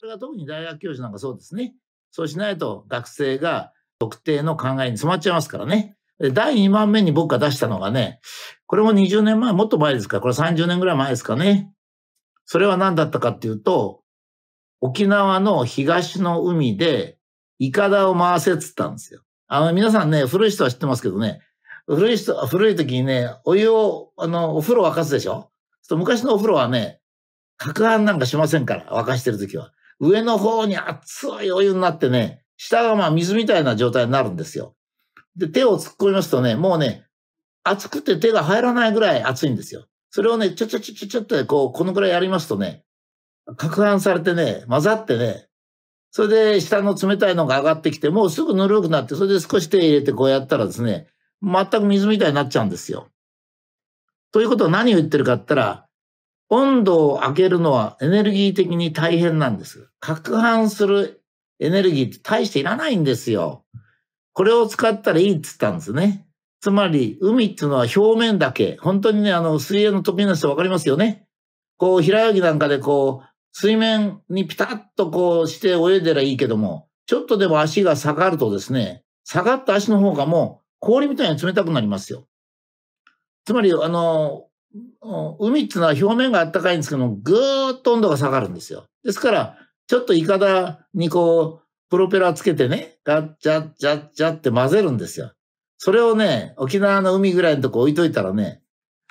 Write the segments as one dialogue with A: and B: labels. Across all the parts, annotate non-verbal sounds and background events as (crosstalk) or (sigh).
A: それが特に大学教授なんかそうですね。そうしないと学生が特定の考えに染まっちゃいますからね。第2番目に僕が出したのがね、これも20年前、もっと前ですか、これ30年ぐらい前ですかね。それは何だったかっていうと、沖縄の東の海で、イカダを回せっつったんですよ。あの、皆さんね、古い人は知ってますけどね、古い人、古い時にね、お湯を、あの、お風呂沸かすでしょ昔のお風呂はね、攪拌なんかしませんから、沸かしてる時は。上の方に熱いお湯になってね、下がまあ水みたいな状態になるんですよ。で、手を突っ込みますとね、もうね、熱くて手が入らないぐらい熱いんですよ。それをね、ちょちょちょちょちょっとこう、このぐらいやりますとね、攪拌されてね、混ざってね、それで下の冷たいのが上がってきて、もうすぐぬるくなって、それで少し手入れてこうやったらですね、全く水みたいになっちゃうんですよ。ということは何を言ってるかって言ったら、温度を上げるのはエネルギー的に大変なんです。攪拌するエネルギーって大していらないんですよ。これを使ったらいいって言ったんですね。つまり、海っていうのは表面だけ。本当にね、あの、水泳の得意な人わかりますよね。こう、平泳ぎなんかでこう、水面にピタッとこうして泳いでらいいけども、ちょっとでも足が下がるとですね、下がった足の方がもう氷みたいに冷たくなりますよ。つまり、あの、海っていうのは表面があったかいんですけども、ぐーっと温度が下がるんですよ。ですから、ちょっとイカダにこう、プロペラつけてね、ガッチャッチャッチャって混ぜるんですよ。それをね、沖縄の海ぐらいのとこ置いといたらね、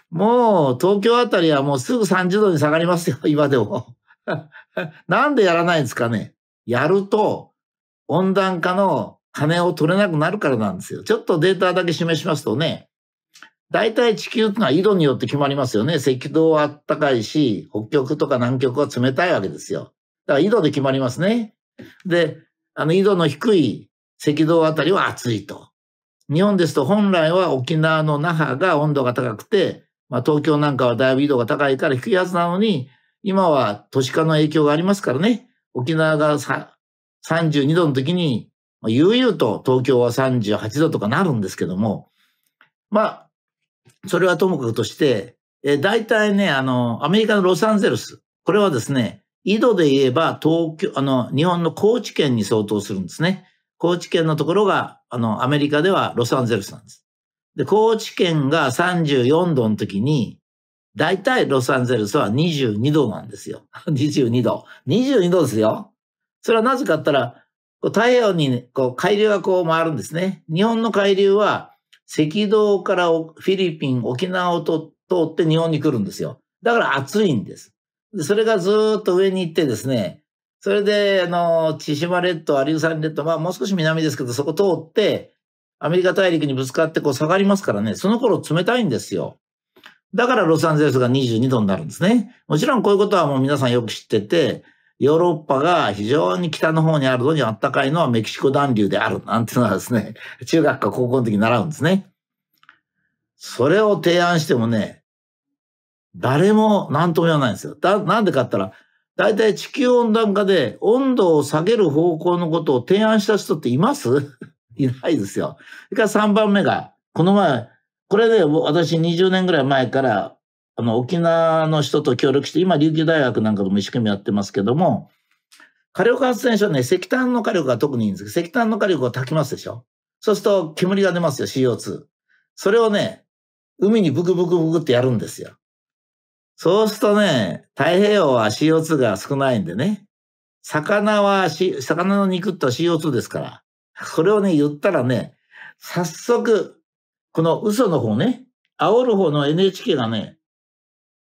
A: もう東京あたりはもうすぐ30度に下がりますよ、(laughs) 今でも。(laughs) なんでやらないんですかね。やると、温暖化の金を取れなくなるからなんですよ。ちょっとデータだけ示しますとね、大体地球ってのは緯度によって決まりますよね。赤道は暖かいし、北極とか南極は冷たいわけですよ。だから緯度で決まりますね。で、あの緯度の低い赤道あたりは暑いと。日本ですと本来は沖縄の那覇が温度が高くて、まあ、東京なんかはだいぶ緯度が高いから低いはずなのに、今は都市化の影響がありますからね、沖縄が32度の時に、悠々と東京は38度とかなるんですけども、まあ、それはともかくとして、えー、大体ね、あの、アメリカのロサンゼルス、これはですね、井戸で言えば東京、あの、日本の高知県に相当するんですね。高知県のところが、あの、アメリカではロサンゼルスなんです。で、高知県が34度の時に、大体ロサンゼルスは22度なんですよ。22 (laughs) 度。22度ですよ。それはなぜかったら、太陽に、こう、海流がこう回るんですね。日本の海流は、赤道からフィリピン、沖縄を通って日本に来るんですよ。だから暑いんです。でそれがずっと上に行ってですね、それで、あの、千島列島、有山列島、まあもう少し南ですけど、そこ通って、アメリカ大陸にぶつかってこう下がりますからね、その頃冷たいんですよ。だからロサンゼルスが22度になるんですね。もちろんこういうことはもう皆さんよく知ってて、ヨーロッパが非常に北の方にあるのにあったかいのはメキシコ暖流であるなんていうのはですね、中学か高校の時に習うんですね。それを提案してもね、誰も何とも言わないんですよ。だ、なんでかって言ったら、大体地球温暖化で温度を下げる方向のことを提案した人っています (laughs) いないですよ。それから3番目が、この前、これで、ね、私20年ぐらい前からあの、沖縄の人と協力して、今、琉球大学なんかでも一生懸命やってますけども、火力発電所ね、石炭の火力が特にいいんですけど、石炭の火力を炊きますでしょそうすると煙が出ますよ、CO2。それをね、海にブクブクブクってやるんですよ。そうするとね、太平洋は CO2 が少ないんでね、魚は、魚の肉と CO2 ですから、それをね、言ったらね、早速、この嘘の方ね、煽る方の NHK がね、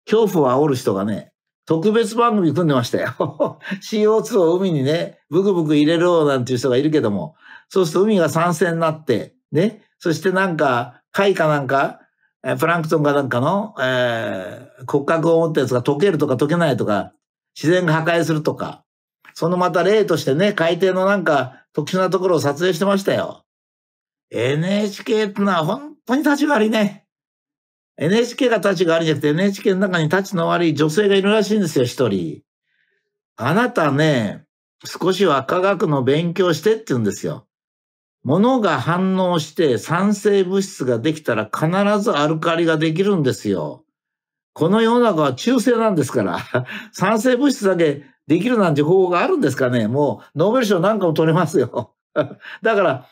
A: 恐怖を煽る人がね、特別番組組んでましたよ。CO2 (laughs) を海にね、ブクブク入れろなんていう人がいるけども、そうすると海が酸性になって、ね、そしてなんか、貝かなんか、プランクトンかなんかの、えー、骨格を持ったやつが溶けるとか溶けないとか、自然が破壊するとか、そのまた例としてね、海底のなんか特殊なところを撮影してましたよ。NHK ってのは本当に立ち悪いね。NHK が立ちが悪いんじゃなくて NHK の中に立ちの悪い女性がいるらしいんですよ、一人。あなたね、少しは科学の勉強してって言うんですよ。物が反応して酸性物質ができたら必ずアルカリができるんですよ。この世の中は中性なんですから、(laughs) 酸性物質だけできるなんて方法があるんですかねもう、ノーベル賞なんかも取れますよ。(laughs) だから、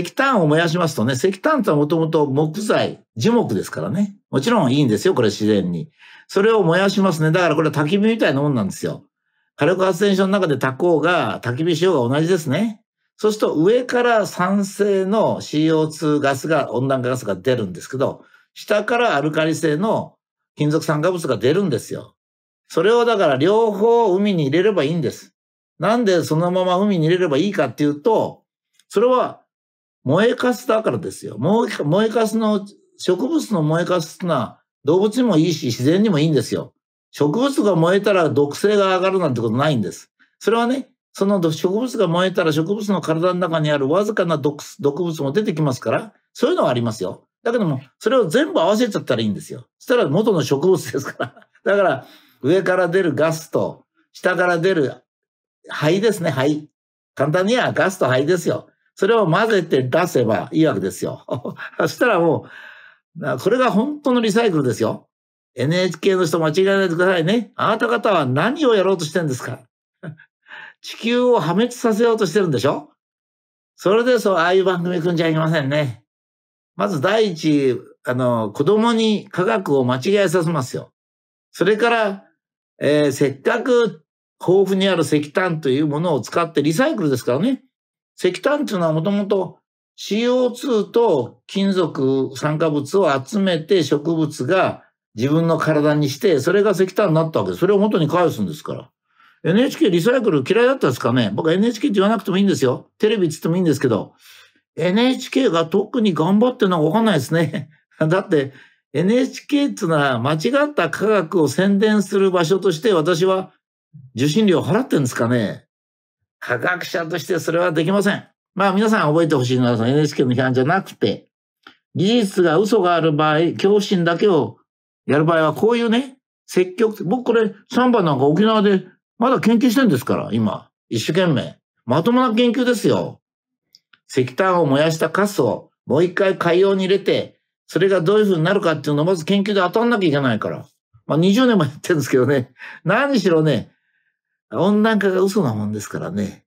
A: 石炭を燃やしますとね、石炭とはもともと木材、樹木ですからね。もちろんいいんですよ、これ自然に。それを燃やしますね。だからこれ焚き火みたいなもんなんですよ。火力発電所の中で炊こうが、焚き火しようが同じですね。そうすると上から酸性の CO2 ガスが、温暖化ガスが出るんですけど、下からアルカリ性の金属酸化物が出るんですよ。それをだから両方海に入れればいいんです。なんでそのまま海に入れればいいかっていうと、それは燃えかすだからですよ。燃えかすの、植物の燃えかすってのは動物にもいいし自然にもいいんですよ。植物が燃えたら毒性が上がるなんてことないんです。それはね、その植物が燃えたら植物の体の中にあるわずかな毒物も出てきますから、そういうのはありますよ。だけども、それを全部合わせちゃったらいいんですよ。そしたら元の植物ですから。(laughs) だから、上から出るガスと、下から出る灰ですね、灰。簡単にはガスと灰ですよ。それを混ぜて出せばいいわけですよ。(laughs) そしたらもう、これが本当のリサイクルですよ。NHK の人間違えないでくださいね。あなた方は何をやろうとしてるんですか (laughs) 地球を破滅させようとしてるんでしょそれでそう、ああいう番組組んじゃいけませんね。まず第一、あの、子供に科学を間違えさせますよ。それから、えー、せっかく豊富にある石炭というものを使ってリサイクルですからね。石炭っていうのはもともと CO2 と金属酸化物を集めて植物が自分の体にして、それが石炭になったわけです。それを元に返すんですから。NHK リサイクル嫌いだったんですかね僕は NHK って言わなくてもいいんですよ。テレビって言ってもいいんですけど。NHK が特に頑張ってるのはわかんないですね。(laughs) だって NHK っていうのは間違った科学を宣伝する場所として私は受信料払ってるんですかね科学者としてそれはできません。まあ皆さん覚えてほしいのはその NHK の批判じゃなくて、技術が嘘がある場合、恐怖心だけをやる場合はこういうね、積極、僕これ3番なんか沖縄でまだ研究してんですから、今。一生懸命。まともな研究ですよ。石炭を燃やしたカスをもう一回海洋に入れて、それがどういうふうになるかっていうのをまず研究で当たんなきゃいけないから。まあ20年もやってるんですけどね。何しろね、温暖化が嘘なもんですからね。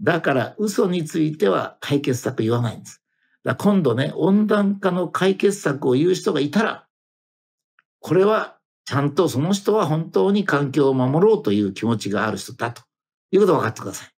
A: だから嘘については解決策言わないんです。だ今度ね、温暖化の解決策を言う人がいたら、これはちゃんとその人は本当に環境を守ろうという気持ちがある人だということを分かってください。